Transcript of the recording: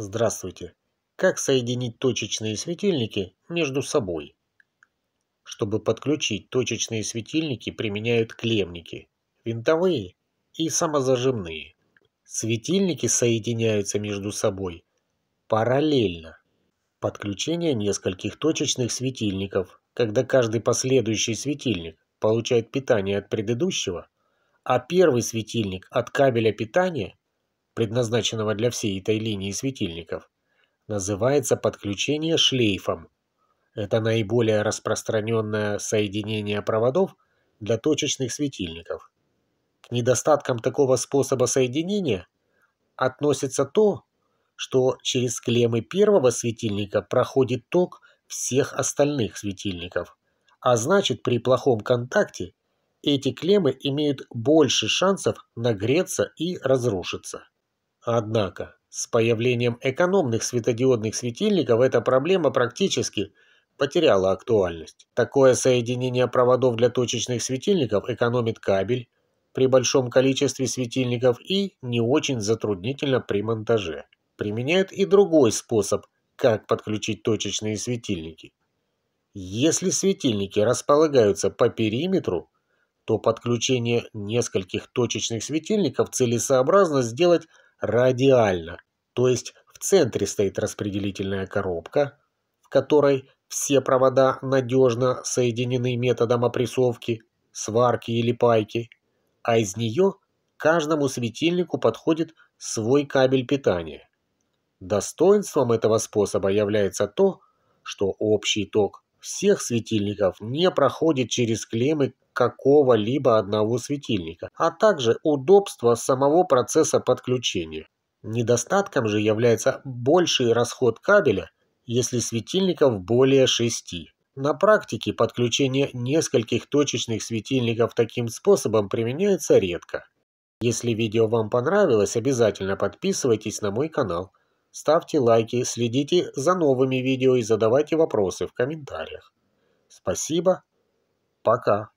Здравствуйте. Как соединить точечные светильники между собой? Чтобы подключить точечные светильники, применяют клемники, винтовые и самозажимные. Светильники соединяются между собой параллельно. Подключение нескольких точечных светильников, когда каждый последующий светильник получает питание от предыдущего, а первый светильник от кабеля питания предназначенного для всей этой линии светильников, называется подключение шлейфом. Это наиболее распространенное соединение проводов для точечных светильников. К недостаткам такого способа соединения относится то, что через клеммы первого светильника проходит ток всех остальных светильников, а значит при плохом контакте эти клеммы имеют больше шансов нагреться и разрушиться. Однако, с появлением экономных светодиодных светильников эта проблема практически потеряла актуальность. Такое соединение проводов для точечных светильников экономит кабель при большом количестве светильников и не очень затруднительно при монтаже. Применяют и другой способ, как подключить точечные светильники. Если светильники располагаются по периметру, то подключение нескольких точечных светильников целесообразно сделать радиально, то есть в центре стоит распределительная коробка, в которой все провода надежно соединены методом опрессовки, сварки или пайки, а из нее каждому светильнику подходит свой кабель питания. Достоинством этого способа является то, что общий ток всех светильников не проходит через клеммы какого-либо одного светильника, а также удобство самого процесса подключения. Недостатком же является больший расход кабеля, если светильников более шести. На практике подключение нескольких точечных светильников таким способом применяется редко. Если видео вам понравилось, обязательно подписывайтесь на мой канал. Ставьте лайки, следите за новыми видео и задавайте вопросы в комментариях. Спасибо. Пока.